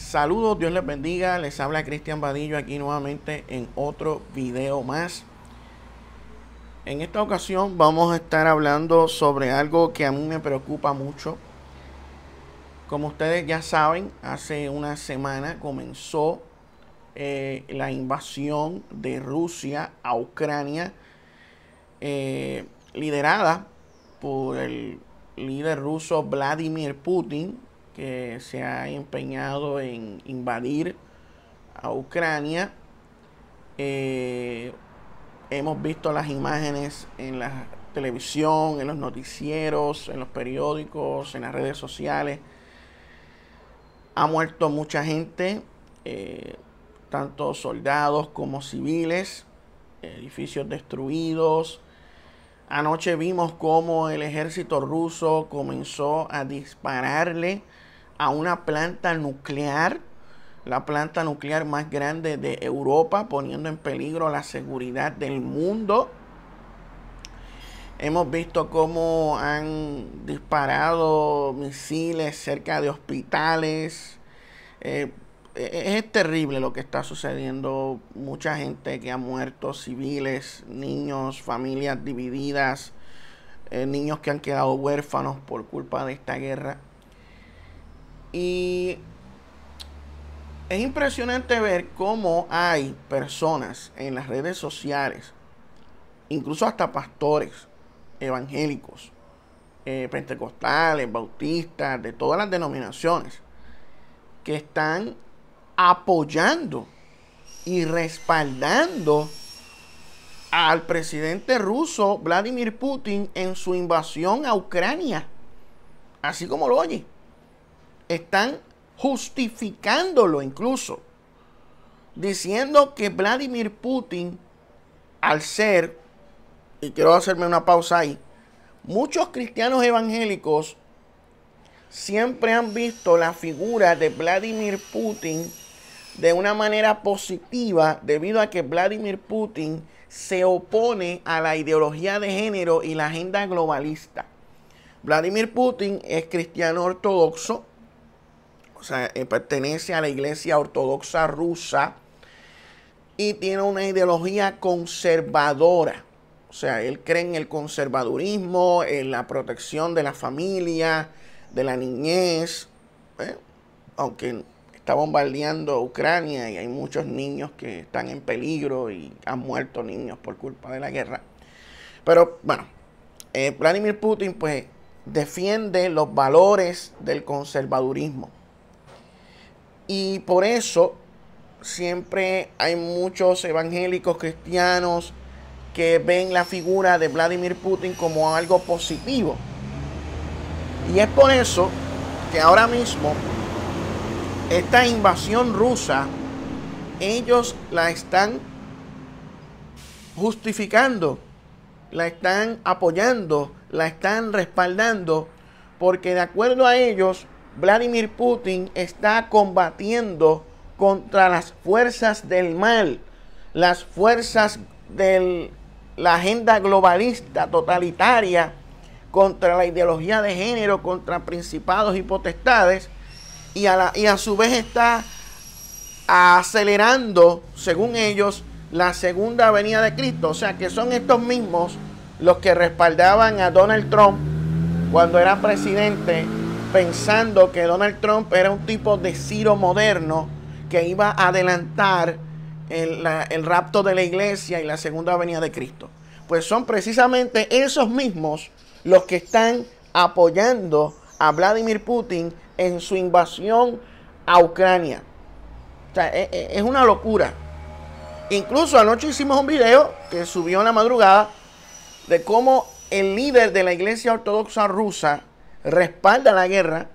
Saludos, Dios les bendiga. Les habla Cristian Vadillo aquí nuevamente en otro video más. En esta ocasión vamos a estar hablando sobre algo que a mí me preocupa mucho. Como ustedes ya saben, hace una semana comenzó eh, la invasión de Rusia a Ucrania, eh, liderada por el líder ruso Vladimir Putin, que se ha empeñado en invadir a Ucrania. Eh, hemos visto las imágenes en la televisión, en los noticieros, en los periódicos, en las redes sociales. Ha muerto mucha gente, eh, tanto soldados como civiles, edificios destruidos, Anoche vimos cómo el ejército ruso comenzó a dispararle a una planta nuclear, la planta nuclear más grande de Europa, poniendo en peligro la seguridad del mundo. Hemos visto cómo han disparado misiles cerca de hospitales, eh, e, e, es terrible lo que está sucediendo. Mucha gente que ha muerto, civiles, niños, familias divididas, eh, niños que han quedado huérfanos por culpa de esta guerra. Y es impresionante ver cómo hay personas en las redes sociales, incluso hasta pastores evangélicos, eh, pentecostales, bautistas, de todas las denominaciones, que están apoyando y respaldando al presidente ruso Vladimir Putin en su invasión a Ucrania. Así como lo oye. Están justificándolo incluso. Diciendo que Vladimir Putin, al ser, y quiero hacerme una pausa ahí, muchos cristianos evangélicos siempre han visto la figura de Vladimir Putin de una manera positiva debido a que Vladimir Putin se opone a la ideología de género y la agenda globalista. Vladimir Putin es cristiano ortodoxo, o sea, eh, pertenece a la iglesia ortodoxa rusa y tiene una ideología conservadora. O sea, él cree en el conservadurismo, en la protección de la familia, de la niñez, ¿eh? aunque está bombardeando Ucrania y hay muchos niños que están en peligro y han muerto niños por culpa de la guerra. Pero bueno, eh, Vladimir Putin pues defiende los valores del conservadurismo. Y por eso siempre hay muchos evangélicos cristianos que ven la figura de Vladimir Putin como algo positivo. Y es por eso que ahora mismo esta invasión rusa, ellos la están justificando, la están apoyando, la están respaldando, porque de acuerdo a ellos, Vladimir Putin está combatiendo contra las fuerzas del mal, las fuerzas de la agenda globalista totalitaria, contra la ideología de género, contra principados y potestades y a, su vez está acelerando, según ellos, la segunda venida de Cristo. O sea que son estos mismos los que respaldaban a Donald Trump cuando era presidente, pensando que Donald Trump era un tipo de Ciro moderno que iba a adelantar el, el rapto de la iglesia y la segunda venida de Cristo. Pues son precisamente esos mismos los que están apoyando a Vladimir Putin en su invasión a Ucrania. O sea, e, e, es, una locura. Incluso anoche hicimos un video que subió en la madrugada de cómo el líder de la Iglesia Ortodoxa rusa respalda la guerra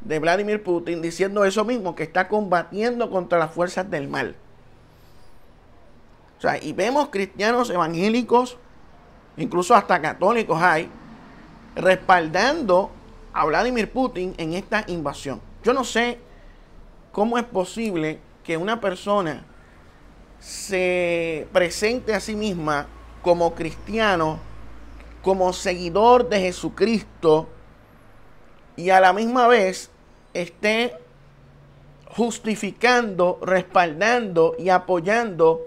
de Vladimir Putin diciendo eso mismo, que está combatiendo contra las fuerzas del mal. O sea, y vemos cristianos evangélicos, incluso hasta católicos hay, respaldando a Vladimir Putin en esta invasión. Yo no sé cómo es posible que una persona se presente a sí misma como cristiano, como seguidor de Jesucristo y a la misma vez esté justificando, respaldando y apoyando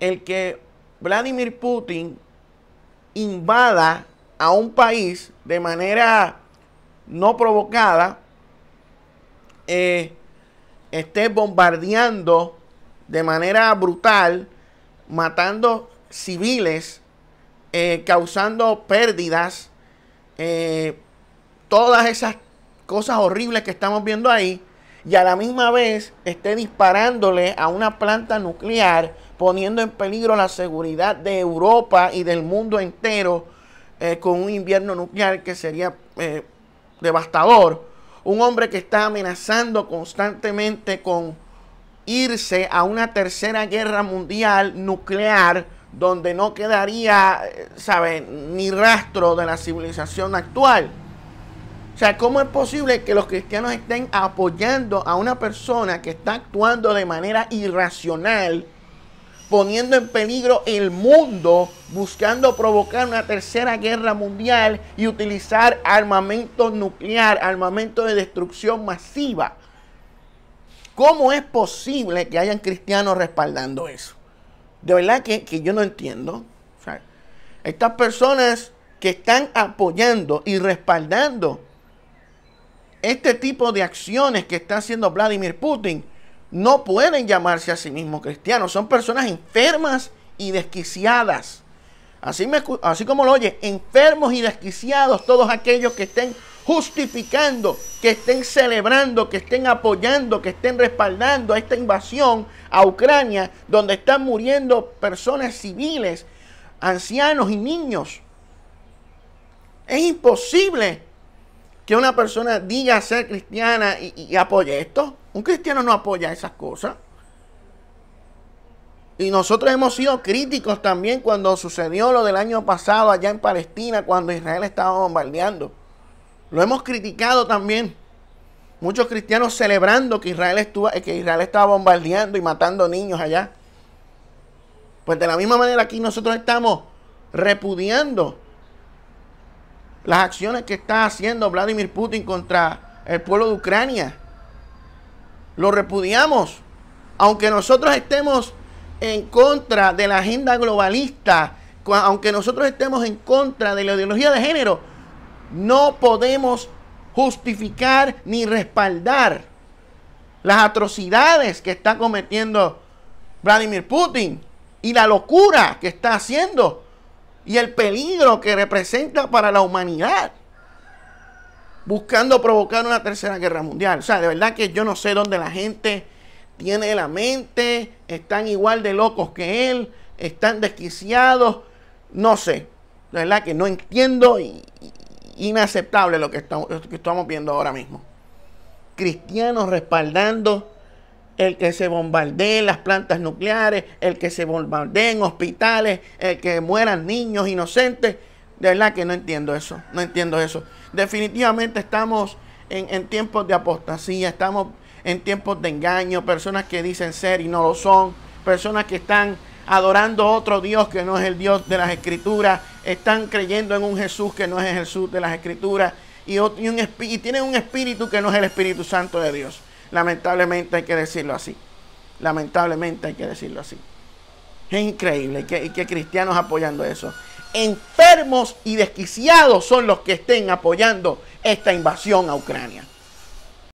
el que Vladimir Putin invada a un país de manera no provocada eh, esté bombardeando de manera brutal, matando civiles, eh, causando pérdidas, eh, todas esas cosas horribles que estamos viendo ahí, y a la misma vez esté disparándole a una planta nuclear, poniendo en peligro la seguridad de Europa y del mundo entero con un invierno nuclear que sería devastador, un hombre que está amenazando constantemente con irse a una tercera guerra mundial nuclear donde no quedaría, eh, saben, ni rastro de la civilización actual. O sea, ¿cómo es posible que los cristianos estén apoyando a una persona que está actuando de manera irracional? poniendo en peligro el mundo, buscando provocar una tercera guerra mundial y utilizar armamento nuclear, armamento de destrucción masiva. ¿Cómo es posible que hayan cristianos respaldando eso? De verdad que, yo no entiendo. estas personas que están apoyando y respaldando este tipo de acciones que está haciendo Vladimir Putin no pueden llamarse a sí mismos cristianos. Son personas enfermas y desquiciadas. Así, así como lo oye, enfermos y desquiciados todos aquellos que estén justificando, que estén celebrando, que estén apoyando, que estén respaldando a esta invasión a Ucrania, donde están muriendo personas civiles, ancianos y niños. Es imposible que una persona diga ser cristiana y, apoye esto. Un cristiano no apoya esas cosas. Y nosotros hemos sido críticos también cuando sucedió lo del año pasado allá en Palestina, cuando Israel estaba bombardeando. Lo hemos criticado también. Muchos cristianos celebrando que Israel, estuvo, eh, que Israel estaba bombardeando y matando niños allá. Pues de la misma manera aquí nosotros estamos repudiando las acciones que está haciendo Vladimir Putin contra el pueblo de Ucrania. Lo repudiamos. Aunque nosotros estemos en contra de la agenda globalista, aunque nosotros estemos en contra de la ideología de género, no podemos justificar ni respaldar las atrocidades que está cometiendo Vladimir Putin y la locura que está haciendo y el peligro que representa para la humanidad, buscando provocar una tercera guerra mundial. O sea, de verdad que yo no sé dónde la gente tiene la mente, están igual de locos que él, están desquiciados, no sé. De verdad que no entiendo inaceptable lo que estamos viendo ahora mismo. Cristianos respaldando el que se bombardeen las plantas nucleares, el que se bombardeen hospitales, el que mueran niños inocentes. De verdad que no entiendo eso, no entiendo eso. Definitivamente estamos en, tiempos de apostasía, estamos en tiempos de engaño, personas que dicen ser y no lo son, personas que están adorando otro Dios que no es el Dios de las Escrituras, están creyendo en un Jesús que no es el Jesús de las Escrituras y, y tienen un espíritu que no es el Espíritu Santo de Dios. Lamentablemente hay que decirlo así. Lamentablemente hay que decirlo así. Es increíble que, que cristianos apoyando eso. Enfermos y desquiciados son los que estén apoyando esta invasión a Ucrania.